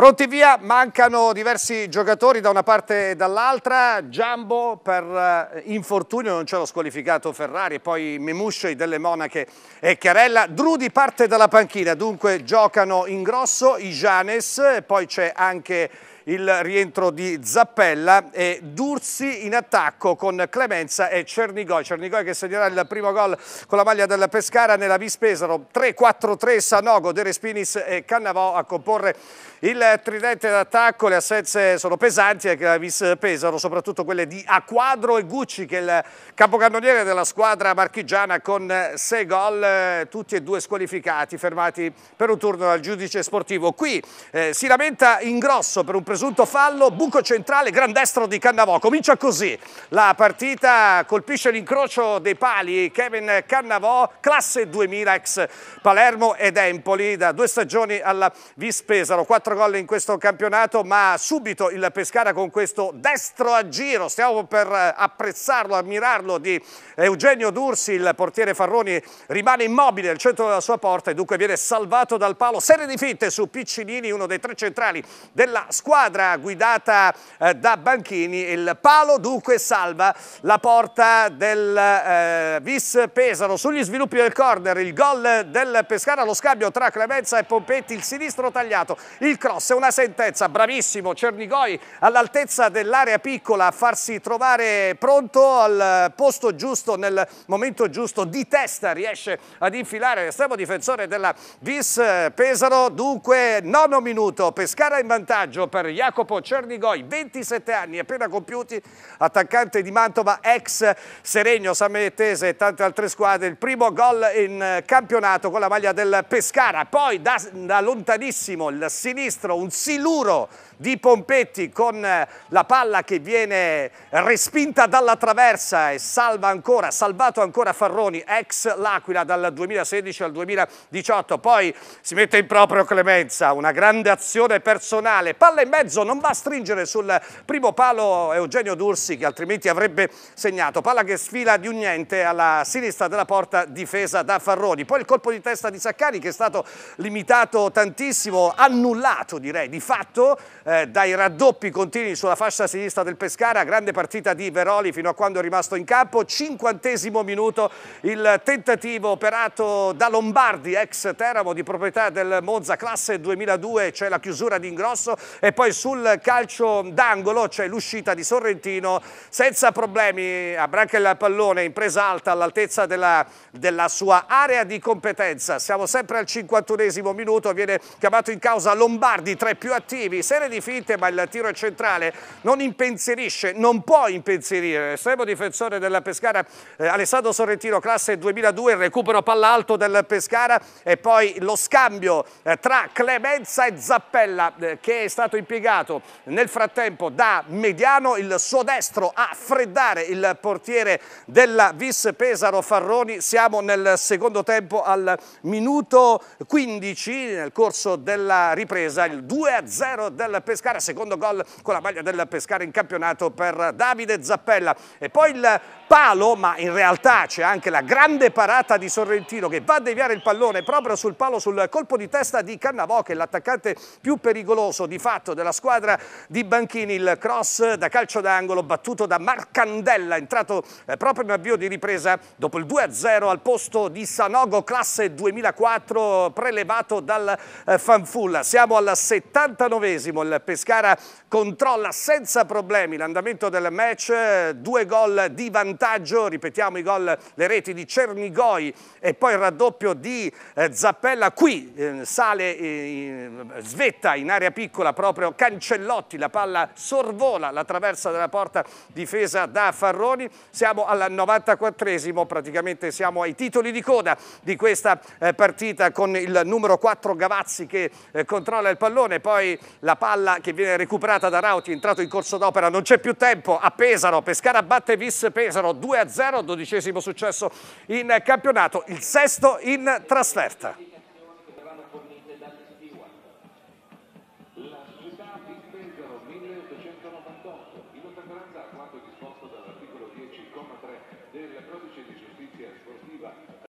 Pronti via, mancano diversi giocatori da una parte e dall'altra, Giambo per eh, infortunio non c'è lo squalificato Ferrari, poi Mimuscei delle Monache e Chiarella, Drudi parte dalla panchina, dunque giocano in grosso, i Janes, poi c'è anche il rientro di Zappella e Dursi in attacco con Clemenza e Cernigoi. Cernigoi che segnerà il primo gol con la maglia del Pescara nella Vispesaro 3-4-3 Sanogo, De Respinis e Cannavò a comporre il tridente d'attacco. Le assenze sono pesanti anche la Vispesaro, soprattutto quelle di Aquadro e Gucci che è il capocannoniere della squadra marchigiana con 6 gol, tutti e due squalificati, fermati per un turno dal giudice sportivo. Qui eh, si lamenta in grosso per un presunto presunto fallo, buco centrale, gran destro di Cannavò. Comincia così, la partita colpisce l'incrocio dei pali, Kevin Cannavò, classe 2000 ex Palermo ed Empoli, da due stagioni alla Vispesaro, quattro gol in questo campionato, ma subito il Pescara con questo destro a giro, stiamo per apprezzarlo, ammirarlo di Eugenio D'Ursi, il portiere Farroni rimane immobile al centro della sua porta e dunque viene salvato dal palo, serie di fitte su Piccinini, uno dei tre centrali della squadra squadra guidata eh, da Banchini. Il palo dunque salva la porta del eh, Vis Pesaro. Sugli sviluppi del corner, il gol del Pescara, lo scambio tra Clemenza e Pompetti, il sinistro tagliato, il cross è una sentenza, bravissimo Cernigoi all'altezza dell'area piccola a farsi trovare pronto al posto giusto, nel momento giusto, di testa riesce ad infilare l'estremo difensore della Vis Pesaro, dunque nono minuto, Pescara in vantaggio per Jacopo Cernigoi, 27 anni appena compiuti, attaccante di Mantova, ex Seregno, Sametese e tante altre squadre, il primo gol in campionato con la maglia del Pescara, poi da, da lontanissimo il sinistro, un siluro di Pompetti con la palla che viene respinta dalla traversa e salva ancora, salvato ancora Farroni, ex L'Aquila dal 2016 al 2018, poi si mette in proprio Clemenza, una grande azione personale, palla in mezzo mezzo, non va a stringere sul primo palo Eugenio Dursi che altrimenti avrebbe segnato. Palla che sfila di un niente alla sinistra della porta difesa da Farroni. Poi il colpo di testa di Saccari che è stato limitato tantissimo, annullato direi di fatto eh, dai raddoppi continui sulla fascia sinistra del Pescara. Grande partita di Veroli fino a quando è rimasto in campo. Cinquantesimo minuto il tentativo operato da Lombardi, ex Teramo di proprietà del Monza classe 2002. C'è cioè la chiusura di ingrosso e poi poi sul calcio d'angolo c'è l'uscita di Sorrentino senza problemi, a branca il pallone in presa alta all'altezza della, della, sua area di competenza. Siamo sempre al 51 minuto, viene chiamato in causa Lombardi, tra i più attivi, serie di finte ma il tiro è centrale, non impensierisce, non può impensierire. Estremo difensore della Pescara eh, Alessandro Sorrentino, classe 2002, recupero palla alto del Pescara e poi lo scambio eh, tra Clemenza e Zappella eh, che è stato impiegato Navigato nel frattempo da mediano il suo destro a freddare il portiere della Vis Pesaro Farroni. Siamo nel secondo tempo al minuto 15 nel corso della ripresa, il 2-0 del Pescara, secondo gol con la maglia del Pescara in campionato per Davide Zappella. E poi il palo, ma in realtà c'è anche la grande parata di Sorrentino che va a deviare il pallone proprio sul palo sul colpo di testa di Cannavò che è l'attaccante più pericoloso di fatto della la squadra di Banchini, il cross da calcio d'angolo battuto da Marcandella, entrato eh, proprio in avvio di ripresa dopo il 2-0 al posto di Sanogo, classe 2004, prelevato dal eh, Fanfulla. Siamo al 79esimo, il Pescara controlla senza problemi l'andamento del match, eh, due gol di vantaggio, ripetiamo i gol, le reti di Cernigoi e poi il raddoppio di Zappella, qui sale, svetta in area piccola proprio Cancellotti, la palla sorvola la traversa della porta difesa da Farroni, siamo al 94esimo, praticamente siamo ai titoli di coda di questa eh, partita con il numero 4 Gavazzi che eh, controlla il pallone, poi la palla che viene recuperata da Rauti, entrato in corso d'opera, non c'è più tempo a Pesaro, Pescara batte Vis Pesaro 2-0, dodicesimo successo in campionato, il sesto in trasferta. 198, in ottemperanza a quanto disposto dall'articolo 10,3 del codice di giustizia sportiva